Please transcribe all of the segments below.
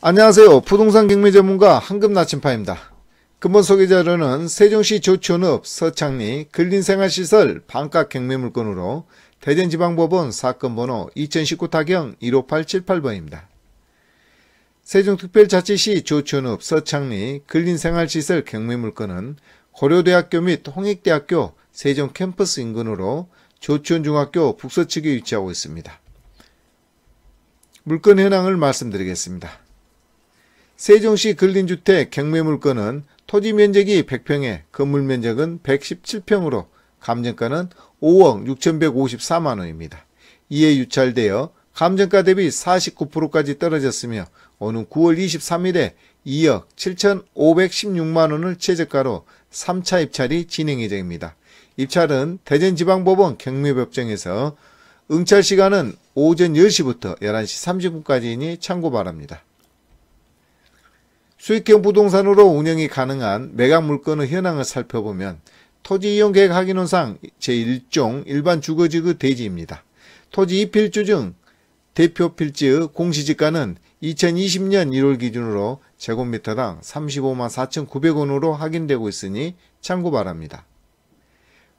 안녕하세요. 부동산 경매 전문가 한금나침파입니다. 근본 소개 자료는 세종시 조촌읍 서창리 근린생활시설 반값 경매 물건으로 대전지방법원 사건 번호 2019 타경 15878번입니다. 세종특별자치시 조촌읍 서창리 근린생활시설 경매 물건은 고려대학교 및 홍익대학교 세종캠퍼스 인근으로 조촌중학교 북서측에 위치하고 있습니다. 물건 현황을 말씀드리겠습니다. 세종시 근린주택 경매물건은 토지 면적이 100평에 건물 면적은 117평으로 감정가는 5억 6,154만원입니다. 이에 유찰되어 감정가 대비 49%까지 떨어졌으며 오는 9월 23일에 2억 7,516만원을 최저가로 3차 입찰이 진행 예정입니다. 입찰은 대전지방법원 경매법정에서 응찰 시간은 오전 10시부터 11시 30분까지이니 참고 바랍니다. 수익형 부동산으로 운영이 가능한 매각 물건의 현황을 살펴보면 토지 이용 계획 확인원상 제1종 일반 주거지구 대지입니다. 토지 2필주중 대표 필지의 공시지가는 2020년 1월 기준으로 제곱미터당 35만 4,900원으로 확인되고 있으니 참고 바랍니다.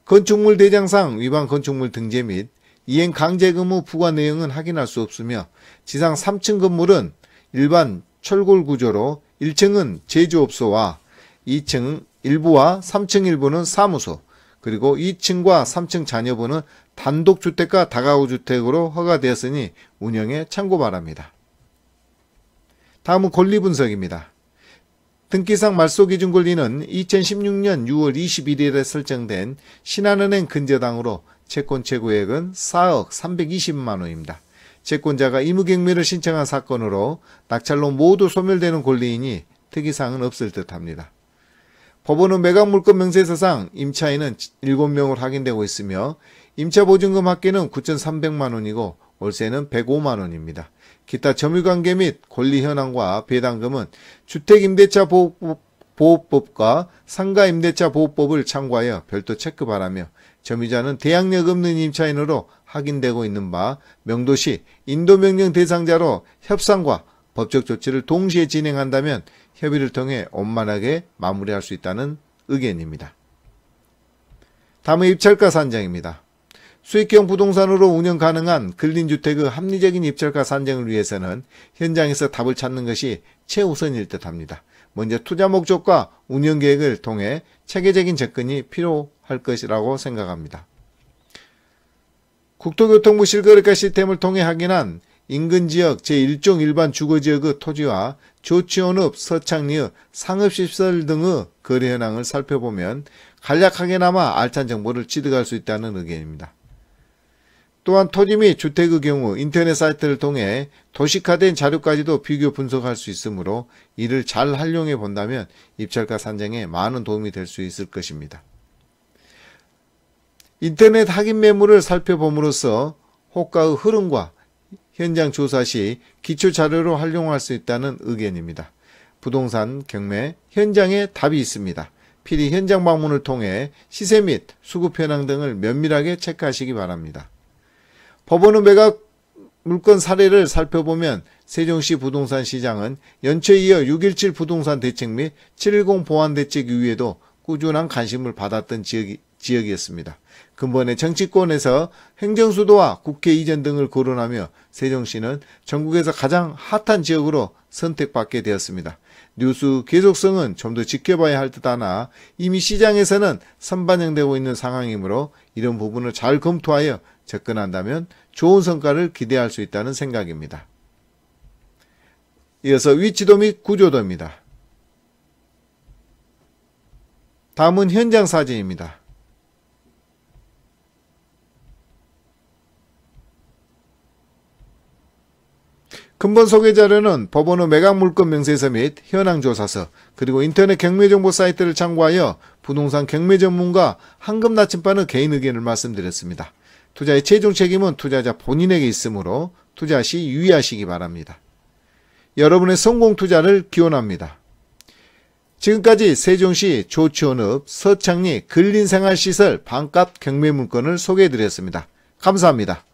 건축물 대장상 위반 건축물 등재 및 이행 강제 근무 부과 내용은 확인할 수 없으며 지상 3층 건물은 일반 철골 구조로 1층은 제조업소와 2층 일부와 3층 일부는 사무소, 그리고 2층과 3층 잔여부는 단독주택과 다가구주택으로 허가되었으니 운영에 참고 바랍니다. 다음은 권리 분석입니다. 등기상 말소 기준 권리는 2016년 6월 21일에 설정된 신한은행 근저당으로 채권 최고액은 4억 320만원입니다. 채권자가 의무경매를 신청한 사건으로 낙찰로 모두 소멸되는 권리이니 특이사항은 없을 듯합니다. 법원은 매각물권 명세서상 임차인은 7명으로 확인되고 있으며 임차보증금 합계는 9,300만원이고 월세는 105만원입니다. 기타 점유관계 및 권리현황과 배당금은 주택임대차보호법 보호법과 상가 임대차 보호법을 참고하여 별도 체크 바라며 점유자는 대항력 없는 임차인으로 확인되고 있는 바 명도시 인도명령 대상자로 협상과 법적 조치를 동시에 진행한다면 협의를 통해 원만하게 마무리할 수 있다는 의견입니다. 다음은 입찰가 산정입니다. 수익형 부동산으로 운영 가능한 근린주택의 합리적인 입찰가 산정을 위해서는 현장에서 답을 찾는 것이 최우선일 듯 합니다. 먼저 투자 목적과 운영 계획을 통해 체계적인 접근이 필요할 것이라고 생각합니다. 국토교통부 실거래가 시스템을 통해 확인한 인근 지역 제1종 일반 주거지역의 토지와 조치원읍, 서창리의 상업시설 등의 거래 현황을 살펴보면 간략하게나마 알찬 정보를 취득할 수 있다는 의견입니다. 또한 토지 및 주택의 경우 인터넷 사이트를 통해 도시화된 자료까지도 비교 분석할 수 있으므로 이를 잘 활용해 본다면 입찰가 산정에 많은 도움이 될 수 있을 것입니다. 인터넷 확인 매물을 살펴봄으로써 호가의 흐름과 현장 조사 시 기초 자료로 활용할 수 있다는 의견입니다. 부동산 경매 현장에 답이 있습니다. 필히 현장 방문을 통해 시세 및 수급 현황 등을 면밀하게 체크하시기 바랍니다. 법원의 매각 물건 사례를 살펴보면 세종시 부동산 시장은 연초에 이어 6.17 부동산 대책 및 7.10 보안 대책 이후에도 꾸준한 관심을 받았던 지역이, 지역이었습니다. 근본의 정치권에서 행정수도와 국회 이전 등을 거론하며 세종시는 전국에서 가장 핫한 지역으로 선택받게 되었습니다. 뉴스 계속성은 좀 더 지켜봐야 할 듯하나 이미 시장에서는 선반영되고 있는 상황이므로 이런 부분을 잘 검토하여 접근한다면 좋은 성과를 기대할 수 있다는 생각입니다. 이어서 위치도 및 구조도입니다. 다음은 현장 사진입니다. 근본 소개 자료는 법원의 매각물권 명세서 및 현황조사서 그리고 인터넷 경매정보 사이트를 참고하여 부동산 경매 전문가 한금나침반의 개인 의견을 말씀드렸습니다. 투자의 최종 책임은 투자자 본인에게 있으므로 투자 시 유의하시기 바랍니다. 여러분의 성공 투자를 기원합니다. 지금까지 세종시 조치원읍 서창리 근린생활시설 반값 경매 문건을 소개해드렸습니다. 감사합니다.